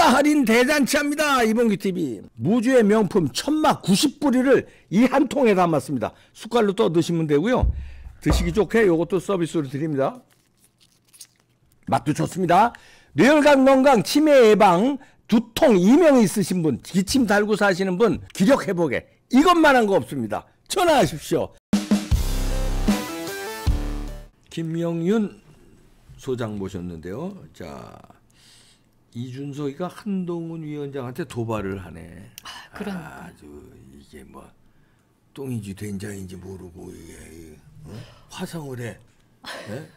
물가 할인 대잔치합니다. 이봉규 TV. 무주의 명품 천막 9 0뿌리를이 한 통에 담았습니다. 숟갈로 떠 드시면 되고요. 드시기 좋게 이것도 서비스로 드립니다. 맛도 좋습니다. 뇌혈관 건강, 치매 예방, 두통, 이명이 있으신 분, 기침 달고 사시는 분, 기력 회복에 이것만 한 거 없습니다. 전화하십시오. 김명윤 소장 모셨는데요. 자. 이준석이가 한동훈 위원장한테 도발을 하네. 아, 그런. 그러니까. 아주 이게 뭐 똥인지 된장인지 모르고 이게 어? 화성을 해. 네?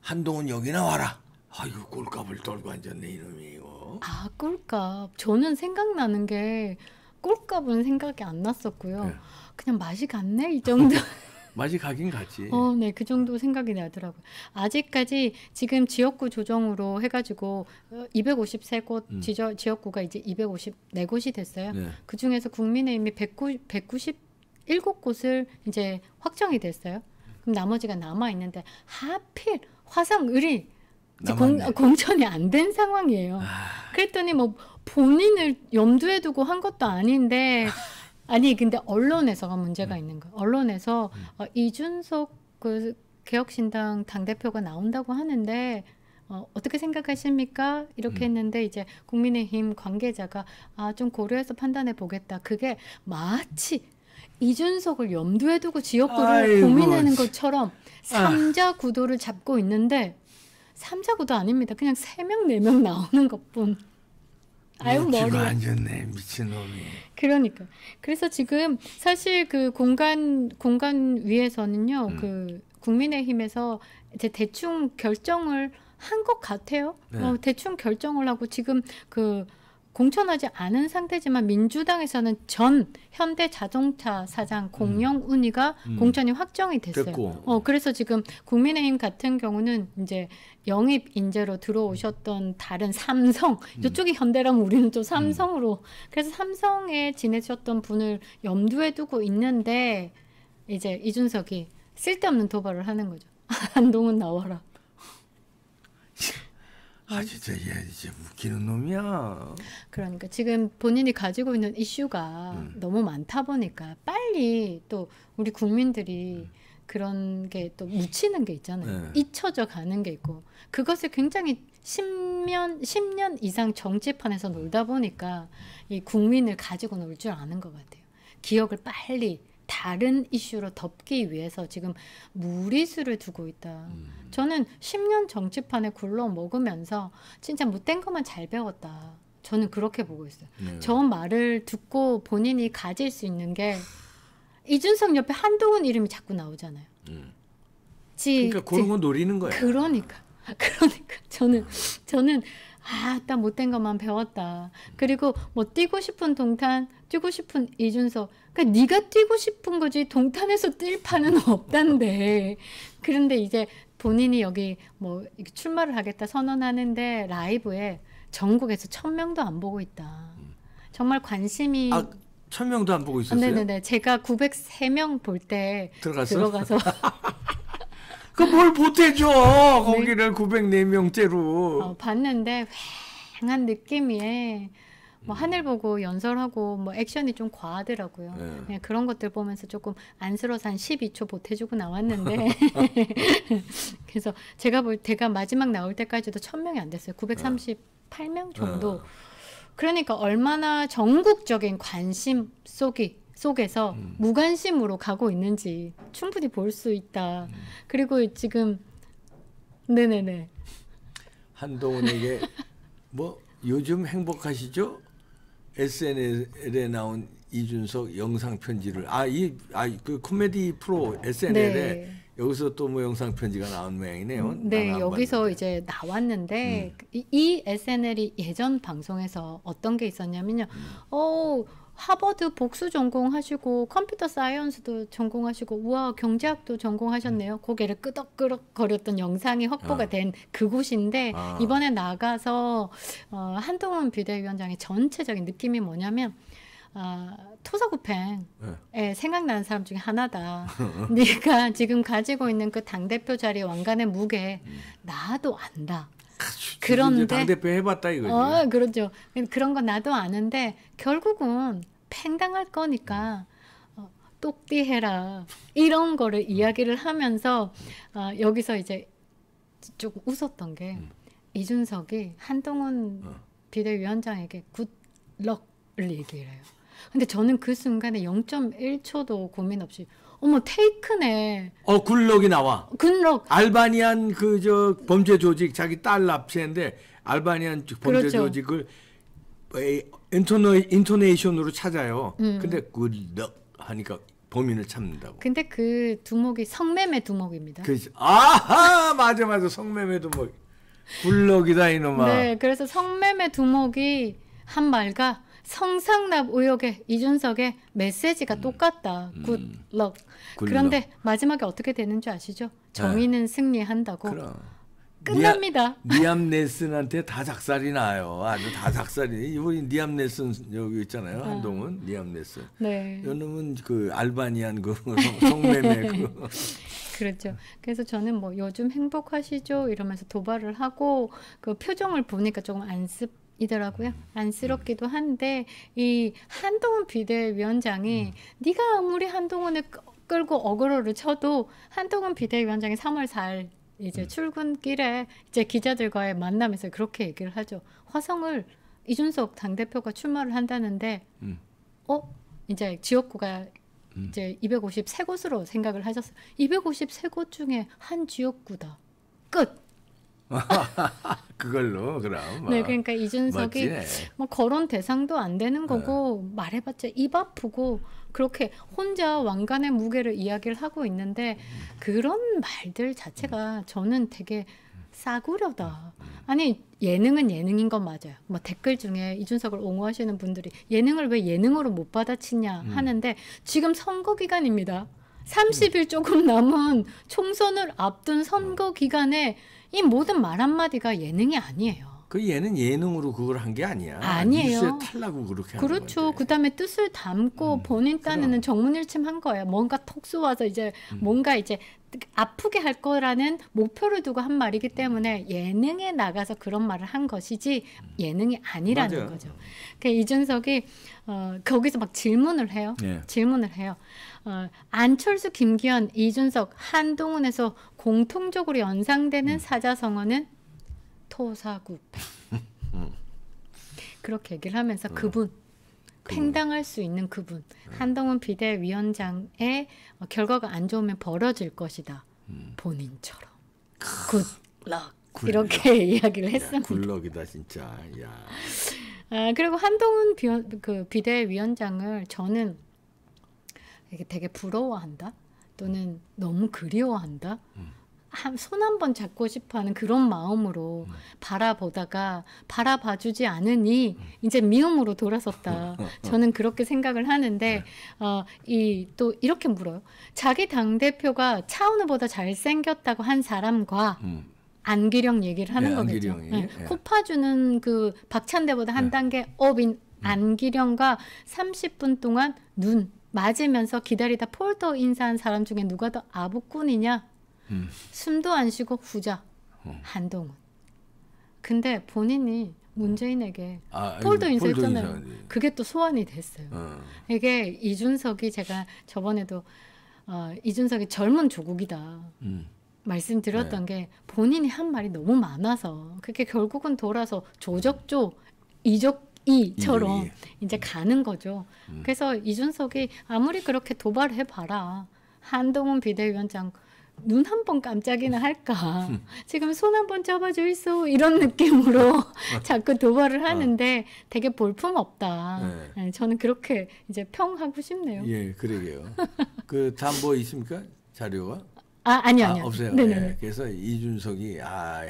한동훈 여기나 와라. 아유 꼴값을 떨고 앉았네 이놈이 이아 꼴값. 저는 생각나는 게 꼴값은 생각이 안 났었고요. 네. 그냥 맛이 갔네 이 정도. 맛이 가긴 가지. 어, 네, 그 정도 생각이 나더라고요. 아직까지 지금 지역구 조정으로 해가지고 253곳 어, 음. 지저, 지역구가 이제 254곳이 됐어요. 네. 그 중에서 국민의힘이 190, 197곳을 이제 확정이 됐어요. 그럼 나머지가 남아 있는데 하필 화성을이 공, 공천이 안 된 상황이에요. 아... 그랬더니 뭐 본인을 염두에 두고 한 것도 아닌데. 아니 근데 언론에서가 문제가 음. 있는 거예요. 언론에서 음. 어, 이준석 그 개혁신당 당 대표가 나온다고 하는데 어, 어떻게 생각하십니까? 이렇게 음. 했는데 이제 국민의힘 관계자가 아 좀 고려해서 판단해 보겠다. 그게 마치 이준석을 염두에 두고 지역구를 고민하는 것처럼 아. 삼자 구도를 잡고 있는데 삼자 구도 아닙니다. 그냥 세명네명 네 나오는 것뿐. 아유 머리. 안 좋네 미친놈이. 그러니까. 그래서 지금 사실 그 공간 공간 위에서는요. 음. 그 국민의힘에서 이제 대충 결정을 한 것 같아요. 네. 어, 대충 결정을 하고 지금 그 공천하지 않은 상태지만 민주당에서는 전 현대 자동차 사장 공영운이가 음. 음. 공천이 확정이 됐어요. 됐고. 어 그래서 지금 국민의힘 같은 경우는 이제 영입 인재로 들어오셨던 다른 삼성 음. 이쪽이 현대라면 우리는 또 음. 삼성으로 그래서 삼성에 지내셨던 분을 염두에 두고 있는데 이제 이준석이 쓸데없는 도발을 하는 거죠. 한동훈 나와라. 아 음. 진짜 얘 이제 웃기는 놈이야. 그러니까 지금 본인이 가지고 있는 이슈가 음. 너무 많다 보니까 빨리 또 우리 국민들이 음. 그런 게 또 묻히는 게 있잖아요. 네. 잊혀져 가는 게 있고 그것을 굉장히 10년 10년 이상 정치판에서 놀다 보니까 이 국민을 가지고 놀 줄 아는 것 같아요. 기억을 빨리 다른 이슈로 덮기 위해서 지금 무리수를 두고 있다. 음. 저는 10년 정치판에 굴러 먹으면서 진짜 못된 것만 잘 배웠다. 저는 그렇게 보고 있어요. 네. 저 말을 듣고 본인이 가질 수 있는 게 이준석 옆에 한동훈 이름이 자꾸 나오잖아요. 음. 지, 그러니까 그런 거 노리는 거야. 그러니까. 그러니까 저는 저는 아, 딱 못된 것만 배웠다. 그리고 뭐 뛰고 싶은 동탄, 뛰고 싶은 이준석. 그러니까 네가 뛰고 싶은 거지 동탄에서 뛸 판은 없단데. 그런데 이제 본인이 여기 뭐 출마를 하겠다 선언하는데 라이브에 전국에서 천 명도 안 보고 있다. 정말 관심이 아. 천명도 안 보고 있었어요. 아, 네네네. 제가 903명 볼 때 들어가서 그뭘 보태줘 네. 거기를 904명째로 어, 봤는데 휑한 느낌이에 뭐 하늘 보고 연설하고 뭐 액션이 좀 과하더라고요. 네. 네 그런 것들 보면서 조금 안쓰러워서 한 12초 보태주고 나왔는데 그래서 제가 볼 때가 마지막 나올 때까지도 1000명이 안 됐어요. 938명 정도. 네. 네. 그러니까 얼마나 전국적인 관심 속이 속에서 음. 무관심으로 가고 있는지 충분히 볼 수 있다. 음. 그리고 지금 네네네 한동훈에게 뭐 요즘 행복하시죠? SNL에 나온 이준석 영상 편지를 아이 아 그 코미디 프로 SNL에 네. 여기서 또 뭐 영상 편지가 나온 모양이네요. 음, 네, 여기서 봤는데. 이제 나왔는데 음. 이, 이 SNL이 예전 방송에서 어떤 게 있었냐면요. 음. 어 하버드 복수 전공하시고 컴퓨터 사이언스도 전공하시고 우와 경제학도 전공하셨네요. 음. 고개를 끄덕끄덕 거렸던 영상이 확보가 아. 된 그곳인데 아. 이번에 나가서 어, 한동훈 비대위원장의 전체적인 느낌이 뭐냐면 아, 어, 토사구팽 네. 생각나는 사람 중에 하나다. 네가 지금 가지고 있는 그 당대표 자리 왕관의 무게 음. 나도 안다. 아, 그런데 당 대표 해봤다 이거지. 어, 그렇죠. 그런 건 나도 아는데 결국은 팽당할 거니까 어, 똑띠해라 이런 거를 음. 이야기를 하면서 어, 여기서 이제 조금 웃었던 게 음. 이준석이 한동훈 어. 비대위원장에게 굿럭을 얘기해요. 근데 저는 그 순간에 0.1초도 고민 없이 어머 테이크네. 어 굴럭이 나와. 굴럭. 알바니안 그 저 범죄 조직 자기 딸 납치했는데 알바니안 범죄 그렇죠. 조직을 인터네 인터네이션으로 찾아요. 음. 근데 굴럭 하니까 범인을 찾는다고. 근데 그 두목이 성매매 두목입니다. 그 아하 맞아 맞아 성매매 두목. 굴럭이다 이놈아. 네 그래서 성매매 두목이 한 말과 성상납 의혹의 이준석의 메시지가 음, 똑같다. 굿럭. 음. 그런데 마지막에 어떻게 되는 줄 아시죠? 네. 정의는 아, 승리한다고. 그럼. 끝납니다. 니암, 네슨한테 다 작살이 나요. 아주 다 작살이. 이번에 니암 네슨 여기 있잖아요. 네. 한동훈, 아. 니암 네슨. 네. 요 놈은 그 알바니안 그 성매매 그. 그렇죠. 그래서 저는 뭐 요즘 행복하시죠 이러면서 도발을 하고 그 표정을 보니까 조금 안쓰 이더라고요. 안쓰럽기도 한데 이 한동훈 비대위원장이 음. 네가 아무리 한동훈을 끌고 어그로를 쳐도 한동훈 비대위원장이 3월 4일 이제 음. 출근길에 이제 기자들과의 만남에서 그렇게 얘기를 하죠. 화성을 이준석 당 대표가 출마를 한다는데 음. 어 이제 지역구가 음. 이제 253곳으로 생각을 하셨어요. 253곳 중에 한 지역구다. 끝. 그걸로 그럼. 네, 뭐. 네, 그러니까 이준석이 멋지네. 뭐 거론 대상도 안 되는 네. 거고 어. 말해봤자 입 아프고 그렇게 혼자 왕관의 무게를 이야기를 하고 있는데 음. 그런 말들 자체가 저는 되게 싸구려다. 아니 예능은 예능인 건 맞아요. 뭐 댓글 중에 이준석을 옹호하시는 분들이 예능을 왜 예능으로 못 받아치냐 음. 하는데 지금 선거 기간입니다. 30일 조금 남은 총선을 앞둔 선거 기간에 이 모든 말 한마디가 예능이 아니에요. 그 얘는 예능으로 그걸 한 게 아니야. 아니에요. 탈라고 그렇게 그렇죠. 그다음에 뜻을 담고 음, 본인 딴에는 정문일침한 거예요. 뭔가 톡 쏘아서 이제 음. 뭔가 이제 아프게 할 거라는 목표를 두고 한 말이기 때문에 예능에 나가서 그런 말을 한 것이지 예능이 아니라는 맞아요. 거죠. 그 이준석이 어, 거기서 막 질문을 해요. 예. 질문을 해요. 어, 안철수, 김기현, 이준석, 한동훈에서 공통적으로 연상되는 음. 사자성어는 토사구팽 음. 그렇게 얘기를 하면서 음. 그분 팽당할 수 있는 그분 음. 한동훈 비대위원장의 어, 결과가 안 좋으면 벌어질 것이다 음. 본인처럼 굿럭 이렇게 이야기를 했습니다. 굴럭이다 진짜. 야. 아, 그리고 한동훈 비그 비대위원장을 저는 되게 부러워한다 또는 너무 그리워한다 음. 손한번 잡고 싶어하는 그런 마음으로 음. 바라보다가 바라봐주지 않으니 음. 이제 미움으로 돌아섰다. 저는 그렇게 생각을 하는데 네. 어, 이또 이렇게 물어요. 자기 당 대표가 차은우보다 잘 생겼다고 한 사람과 음. 안기령 얘기를 하는 네, 거겠죠. 네. 네. 코파주는 그 박찬대보다 한 네. 단계 업인 음. 안기령과 30분 동안 눈 맞으면서 기다리다 폴더 인사한 사람 중에 누가 더 아부꾼이냐 음. 숨도 안 쉬고 후자 어. 한동훈. 근데 본인이 네. 문재인에게 아, 폴더 인사했잖아요. 그게 또 소환이 됐어요. 어. 이게 이준석이 제가 저번에도 어, 이준석이 젊은 조국이다 음. 말씀드렸던 네. 게 본인이 한 말이 너무 많아서 그게 결국은 돌아서 조적조 이적 이처럼 이제 가는 거죠. 음. 그래서 이준석이 아무리 그렇게 도발해 봐라 한동훈 비대위원장 눈한번 깜짝이나 할까 음. 지금 손 한 번 잡아줘 있어 이런 느낌으로 어. 자꾸 도발을 어. 하는데 되게 볼품없다 네. 네. 저는 그렇게 이제 평하고 싶네요 예 그러게요 그 다음 뭐 있습니까 자료가 아 아니요 아, 아니요 아, 없어요 네, 그래서 이준석이 아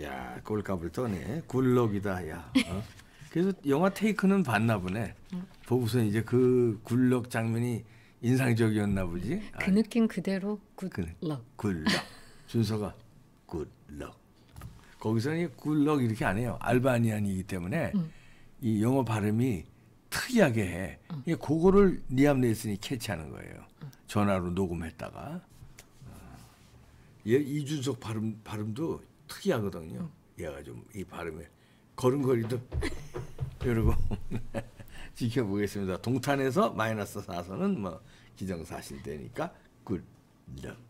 야, 꼴값을 떠네. 굴럭이다, 야. 어? 그래서 영화 테이크는 봤나 보네. 음. 보고서 이제 그 굴럭 장면이 인상적이었나 보지. 그 아, 느낌 그대로 굿럭. 굿럭. 그 준서가 굿럭. 거기서는 굿럭 이렇게 안 해요. 알바니안이기 때문에 음. 이 영어 발음이 특이하게 해. 음. 이게 그거를 니암 레슨이 캐치하는 거예요. 음. 전화로 녹음했다가 어. 얘 이준석 발음 발음도 특이하거든요. 음. 얘가 좀 이 발음에 걸음걸이도 이러고. 지켜보겠습니다. 동탄에서 마이너스 4선은 뭐 기정사실 되니까 굿 런. 네.